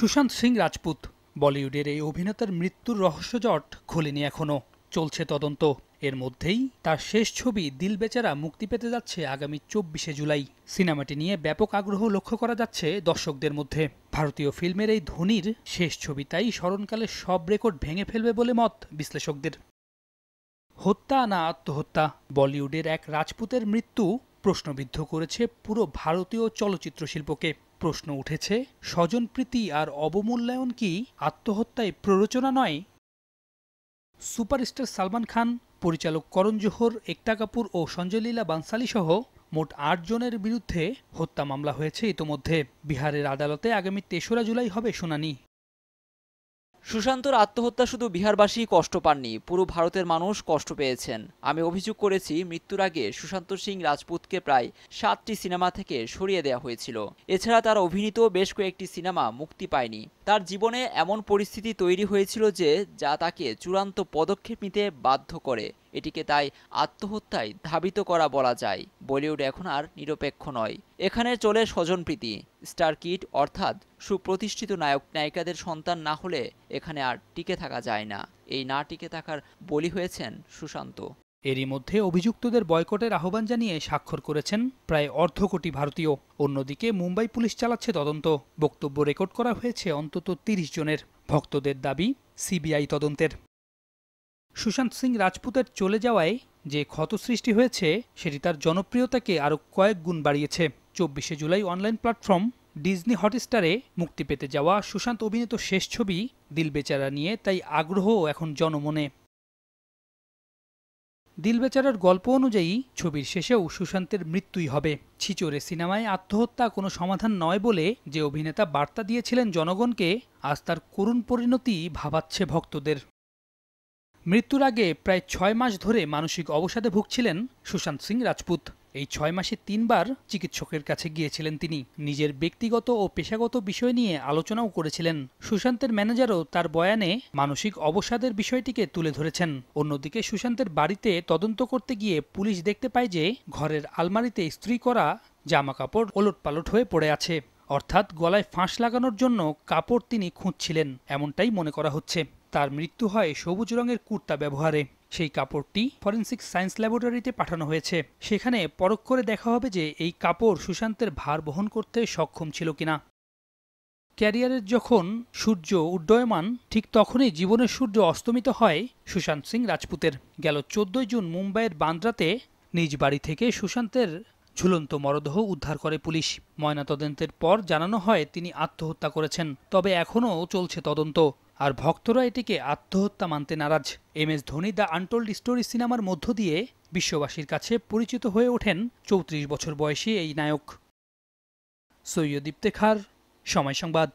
সুশান্ত সিং রাজপুত বলিউডের এই অভিনেতার মৃত্যুর রহস্যজট খোলেনি এখনও চলছে তদন্ত এর মধ্যেই তার শেষ ছবি দিল বেচারা মুক্তি পেতে যাচ্ছে আগামী চব্বিশে জুলাই সিনেমাটি নিয়ে ব্যাপক আগ্রহ লক্ষ্য করা যাচ্ছে দর্শকদের মধ্যে ভারতীয় ফিল্মের এই ধোনির শেষ ছবি তাই স্মরণকালে সব রেকর্ড ভেঙে ফেলবে বলে মত বিশ্লেষকদের হত্যা না আত্মহত্যা বলিউডের এক রাজপুতের মৃত্যু প্রশ্নবিদ্ধ করেছে পুরো ভারতীয় চলচ্চিত্র শিল্পকে প্রশ্ন উঠেছে স্বজনপ্রীতি আর অবমূল্যায়ন কি আত্মহত্যায় প্ররোচনা নয় সুপারস্টার সালমান খান পরিচালক করণ জোহর একতা কাপুর ও সঞ্জয়লীলা লীলা বানসালি সহ মোট আট জনের বিরুদ্ধে হত্যা মামলা হয়েছে ইতোমধ্যে বিহারের আদালতে আগামী তেসরা জুলাই হবে শুনানি সুশান্তর আত্মহত্যা শুধু বিহারবাসী কষ্ট পাননি পুরো ভারতের মানুষ কষ্ট পেয়েছেন আমি অভিযোগ করেছি মৃত্যুর আগে সুশান্ত সিং রাজপুতকে প্রায় সাতটি সিনেমা থেকে সরিয়ে দেওয়া হয়েছিল এছাড়া তার অভিনীত বেশ কয়েকটি সিনেমা মুক্তি পায়নি তার জীবনে এমন পরিস্থিতি তৈরি হয়েছিল যে যা তাকে চূড়ান্ত পদক্ষেপ নিতে বাধ্য করে এটিকে তাই আত্মহত্যায় ধাবিত করা বলা যায় বলিউড এখন আর নিরপেক্ষ নয় এখানে চলে স্বজনপ্রীতি স্টার কিট অর্থাৎ সুপ্রতিষ্ঠিত নায়ক নায়িকাদের সন্তান না হলে এখানে আর টিকে থাকা যায় না এই না টিকে থাকার বলি হয়েছেন সুশান্ত এরই মধ্যে অভিযুক্তদের বয়কটের আহ্বান জানিয়ে স্বাক্ষর করেছেন প্রায় অর্ধ কোটি ভারতীয় অন্যদিকে মুম্বাই পুলিশ চালাচ্ছে তদন্ত বক্তব্য রেকর্ড করা হয়েছে অন্তত তিরিশ জনের ভক্তদের দাবি সিবিআই তদন্তের সুশান্ত সিং রাজপুতের চলে যাওয়ায় যে ক্ষত সৃষ্টি হয়েছে সেটি তার জনপ্রিয়তাকে আরও কয়েক গুণ বাড়িয়েছে চব্বিশে জুলাই অনলাইন প্ল্যাটফর্ম ডিজনি হটস্টারে মুক্তি পেতে যাওয়া সুশান্ত অভিনীত শেষ ছবি দিল বেচারা নিয়ে তাই আগ্রহ এখন জনমনে দিল বেচারার গল্প অনুযায়ী ছবির শেষেও সুশান্তের মৃত্যুই হবে ছিচোরে সিনেমায় আত্মহত্যা কোনো সমাধান নয় বলে যে অভিনেতা বার্তা দিয়েছিলেন জনগণকে আজ তার করুণ পরিণতি ভাবাচ্ছে ভক্তদের মৃত্যুর আগে প্রায় ছয় মাস ধরে মানসিক অবসাদে ভুগছিলেন সুশান্ত সিং রাজপুত এই ছয় মাসে তিনবার চিকিৎসকের কাছে গিয়েছিলেন তিনি নিজের ব্যক্তিগত ও পেশাগত বিষয় নিয়ে আলোচনাও করেছিলেন সুশান্তের ম্যানেজারও তার বয়ানে মানসিক অবসাদের বিষয়টিকে তুলে ধরেছেন অন্যদিকে সুশান্তের বাড়িতে তদন্ত করতে গিয়ে পুলিশ দেখতে পায় যে ঘরের আলমারিতে স্ত্রী করা জামা কাপড় ওলটপালট হয়ে পড়ে আছে অর্থাৎ গলায় ফাঁস লাগানোর জন্য কাপড় তিনি খুঁজছিলেন এমনটাই মনে করা হচ্ছে তার মৃত্যু হয় সবুজ রঙের কুর্তা ব্যবহারে সেই কাপড়টি ফরেন্সিক সায়েন্স ল্যাবরেটরিতে পাঠানো হয়েছে সেখানে পরখ করে দেখা হবে যে এই কাপড় সুশান্তের ভার বহন করতে সক্ষম ছিল কিনা ক্যারিয়ারের যখন সূর্য উড্ডয়মান ঠিক তখনই জীবনের সূর্য অস্তমিত হয় সুশান্ত সিং রাজপুতের গেল চোদ্দই জুন মুম্বাইয়ের বান্দ্রাতে নিজ বাড়ি থেকে সুশান্তের ঝুলন্ত মরদেহ উদ্ধার করে পুলিশ ময়নাতদন্তের পর জানানো হয় তিনি আত্মহত্যা করেছেন তবে এখনও চলছে তদন্ত আর ভক্তরা এটিকে আত্মহত্যা মানতে নারাজ M S Dhoni the untold story সিনেমার মধ্য দিয়ে বিশ্ববাসীর কাছে পরিচিত হয়ে ওঠেন চৌত্রিশ বছর বয়সী এই নায়ক সৈয়দ ইফতেখার সময় সংবাদ